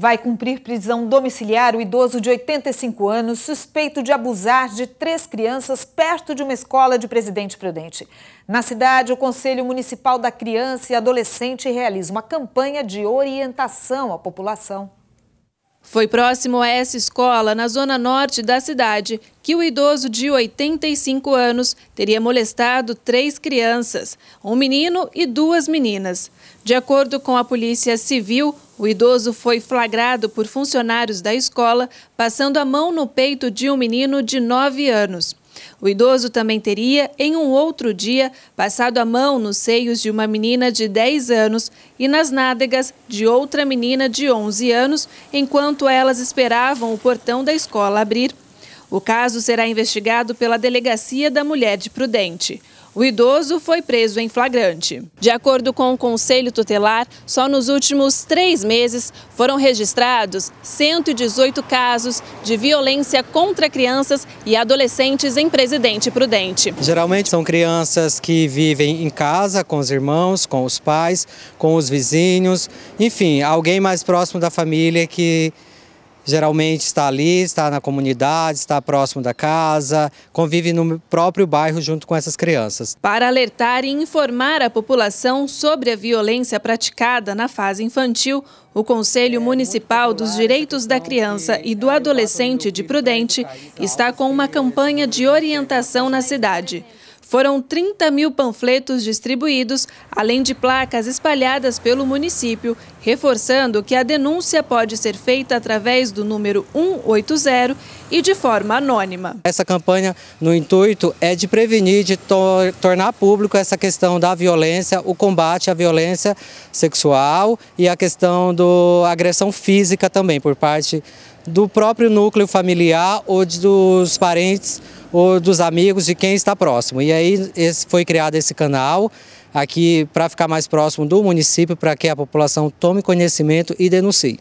Vai cumprir prisão domiciliar o idoso de 85 anos, suspeito de abusar de três crianças perto de uma escola de Presidente Prudente. Na cidade, o Conselho Municipal da Criança e Adolescente realiza uma campanha de orientação à população. Foi próximo a essa escola, na zona norte da cidade, que o idoso de 85 anos teria molestado três crianças, um menino e duas meninas. De acordo com a Polícia Civil, o idoso foi flagrado por funcionários da escola passando a mão no peito de um menino de 9 anos. O idoso também teria, em um outro dia, passado a mão nos seios de uma menina de 10 anos e nas nádegas de outra menina de 11 anos, enquanto elas esperavam o portão da escola abrir. O caso será investigado pela Delegacia da Mulher de Prudente. O idoso foi preso em flagrante. De acordo com o Conselho Tutelar, só nos últimos três meses foram registrados 118 casos de violência contra crianças e adolescentes em Presidente Prudente. Geralmente são crianças que vivem em casa com os irmãos, com os pais, com os vizinhos, enfim, alguém mais próximo da família que geralmente está ali, está na comunidade, está próximo da casa, convive no próprio bairro junto com essas crianças. Para alertar e informar a população sobre a violência praticada na fase infantil, o Conselho Municipal dos Direitos da Criança e do Adolescente de Prudente está com uma campanha de orientação na cidade. Foram 30 mil panfletos distribuídos, além de placas espalhadas pelo município, reforçando que a denúncia pode ser feita através do número 180 e de forma anônima. Essa campanha, no intuito, é de prevenir, de tor tornar público essa questão da violência, o combate à violência sexual e a questão da agressão física também, por parte do próprio núcleo familiar ou dos parentes ou dos amigos de quem está próximo. E aí esse, foi criado esse canal aqui para ficar mais próximo do município, para que a população tome conhecimento e denuncie.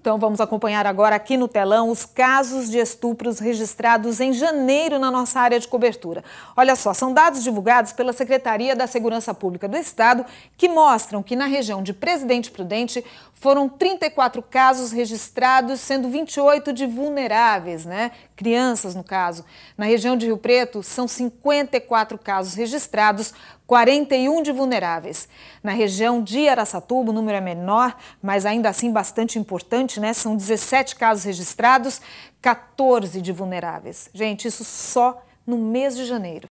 Então vamos acompanhar agora aqui no telão os casos de estupros registrados em janeiro na nossa área de cobertura. Olha só, são dados divulgados pela Secretaria da Segurança Pública do Estado que mostram que na região de Presidente Prudente foram 34 casos registrados, sendo 28 de vulneráveis, né? Crianças no caso. Na região de Rio Preto são 54 casos registrados, 41 de vulneráveis. Na região de Araçatuba, o número é menor, mas ainda assim bastante importante, né? São 17 casos registrados, 14 de vulneráveis. Gente, isso só no mês de janeiro.